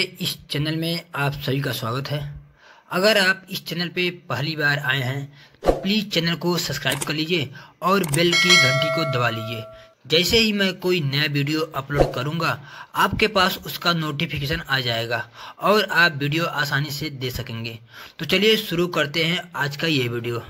इस चैनल में आप सभी का स्वागत है अगर आप इस चैनल पे पहली बार आए हैं तो प्लीज़ चैनल को सब्सक्राइब कर लीजिए और बेल की घंटी को दबा लीजिए जैसे ही मैं कोई नया वीडियो अपलोड करूँगा आपके पास उसका नोटिफिकेशन आ जाएगा और आप वीडियो आसानी से दे सकेंगे तो चलिए शुरू करते हैं आज का ये वीडियो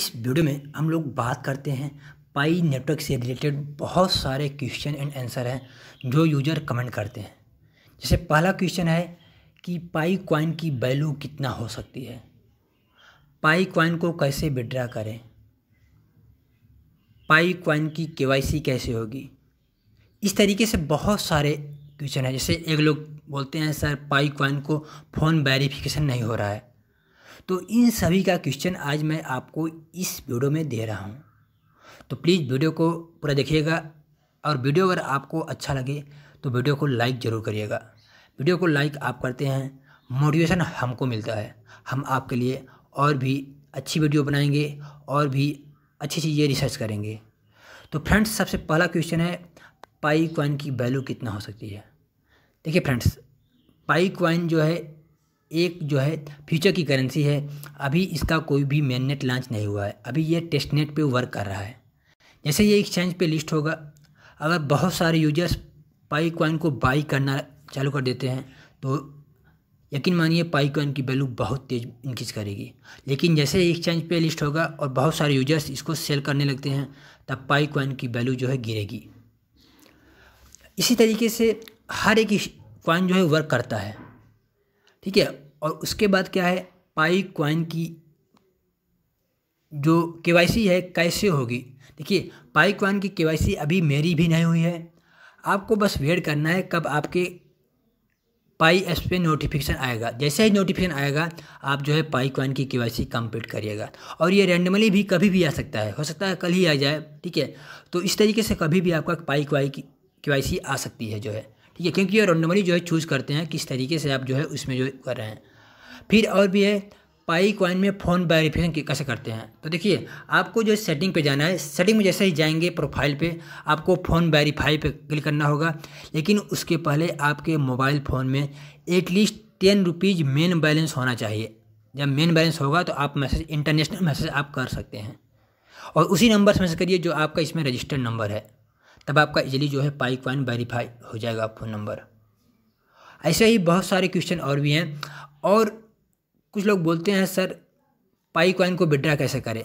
इस वीडियो में हम लोग बात करते हैं पाई नेटवर्क से रिलेटेड बहुत सारे क्वेश्चन एंड आंसर हैं जो यूजर कमेंट करते हैं जैसे पहला क्वेश्चन है कि पाई क्वाइन की वैल्यू कितना हो सकती है पाई क्वाइन को कैसे विड्रा करें पाई क्वाइन की केवाईसी कैसे होगी इस तरीके से बहुत सारे क्वेश्चन है जैसे एक लोग बोलते हैं सर पाई क्वाइन को फ़ोन वेरिफिकेशन नहीं हो रहा है तो इन सभी का क्वेश्चन आज मैं आपको इस वीडियो में दे रहा हूँ तो प्लीज़ वीडियो को पूरा देखिएगा और वीडियो अगर आपको अच्छा लगे तो वीडियो को लाइक ज़रूर करिएगा वीडियो को लाइक आप करते हैं मोटिवेशन हमको मिलता है हम आपके लिए और भी अच्छी वीडियो बनाएंगे और भी अच्छी चीज़ें रिसर्च करेंगे तो फ्रेंड्स सबसे पहला क्वेश्चन है पाई क्वाइन की वैल्यू कितना हो सकती है देखिए फ्रेंड्स पाई क्वाइन जो है एक जो है फ्यूचर की करेंसी है अभी इसका कोई भी मेन नेट लॉन्च नहीं हुआ है अभी ये टेस्ट नेट पर वर्क कर रहा है जैसे ये एक्सचेंज पे लिस्ट होगा अगर बहुत सारे यूजर्स पाई कॉइन को बाई करना चालू कर देते हैं तो यकीन मानिए पाई कॉइन की वैल्यू बहुत तेज़ इंक्रीज करेगी लेकिन जैसे एक्सचेंज पे लिस्ट होगा और बहुत सारे यूजर्स इसको सेल करने लगते हैं तब पाई कॉइन की वैल्यू जो है गिरेगी इसी तरीके से हर एक कॉइन जो है वर्क करता है ठीक है और उसके बाद क्या है पाई कॉइन की जो के वाई सी है कैसे होगी देखिए पाइक की के वाई सी अभी मेरी भी नहीं हुई है आपको बस वेट करना है कब आपके पाई एस पे नोटिफिकेशन आएगा जैसे ही नोटिफिकेशन आएगा आप जो है पाई क्वान की वाई कंप्लीट करिएगा और ये रेंडमली भी कभी भी आ सकता है हो सकता है कल ही आ जाए ठीक है तो इस तरीके से कभी भी आपका पाई क्वाई की के वाई आ सकती है जो है ठीक है क्योंकि ये रेंडमली जो है चूज़ करते हैं किस तरीके से आप जो है उसमें जो कर रहे हैं फिर और भी है पाई कॉइन में फ़ोन वेरिफिकेशन कैसे करते हैं तो देखिए आपको जो सेटिंग पे जाना है सेटिंग में जैसे ही जाएंगे प्रोफाइल पे आपको फ़ोन वेरीफाई पे क्लिक करना होगा लेकिन उसके पहले आपके मोबाइल फ़ोन में at least ten rupees main balance होना चाहिए जब मेन बैलेंस होगा तो आप मैसेज इंटरनेशनल मैसेज आप कर सकते हैं और उसी नंबर से मैसेज करिए जो आपका इसमें रजिस्टर्ड नंबर है तब आपका इजिली जो है पाई कॉइन वेरीफाई हो जाएगा फ़ोन नंबर ऐसे ही बहुत सारे क्वेश्चन और भी हैं और कुछ लोग बोलते हैं सर पाई कॉइन को विड्रा कैसे करें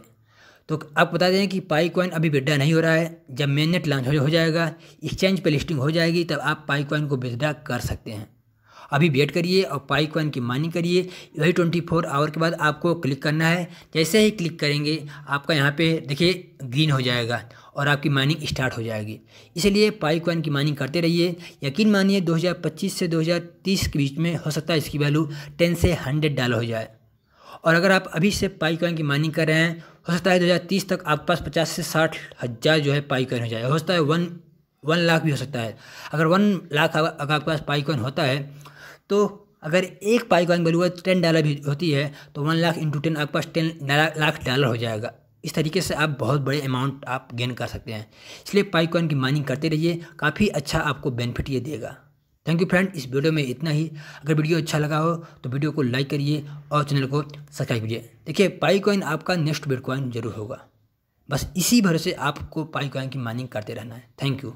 तो आप बता दें कि पाई कॉइन अभी विड्रा नहीं हो रहा है जब नेट लॉन्च हो जाएगा एक्सचेंज पर लिस्टिंग हो जाएगी तब आप पाई कॉइन को विड्रा कर सकते हैं अभी वेट करिए और पाई कॉइन की माइनिंग करिए वही ट्वेंटी फोर आवर के बाद आपको क्लिक करना है जैसे ही क्लिक करेंगे आपका यहाँ पे देखिए ग्रीन हो जाएगा और आपकी माइनिंग स्टार्ट हो जाएगी इसलिए पाई कॉइन की माइनिंग करते रहिए यकीन मानिए 2025 से 2030 के बीच में हो सकता है इसकी वैल्यू 10 से 100 डॉलर हो जाए और अगर आप अभी से पाई कॉइन की माइनिंग कर रहे हैं हो सकता है 2030 तक आपके पास पचास से साठ हज़ार जो है पाई कॉइन हो जाए हो सकता है वन वन लाख भी हो सकता है अगर वन लाख अगर आपके पास पाई कॉइन होता है तो अगर एक Pi coin value ten dollar भी होती है तो वन लाख इंटू टेन आपके पास टेन लाख डॉलर हो जाएगा इस तरीके से आप बहुत बड़े अमाउंट आप गेन कर सकते हैं इसलिए पाई कॉइन की माइनिंग करते रहिए काफ़ी अच्छा आपको बेनिफिट ये देगा थैंक यू फ्रेंड इस वीडियो में इतना ही अगर वीडियो अच्छा लगा हो तो वीडियो को लाइक करिए और चैनल को सब्सक्राइब कीजिए देखिए पाई कॉइन आपका नेक्स्ट बिटकॉइन जरूर होगा बस इसी भरोसे आपको पाई कॉइन की माइनिंग करते रहना है थैंक यू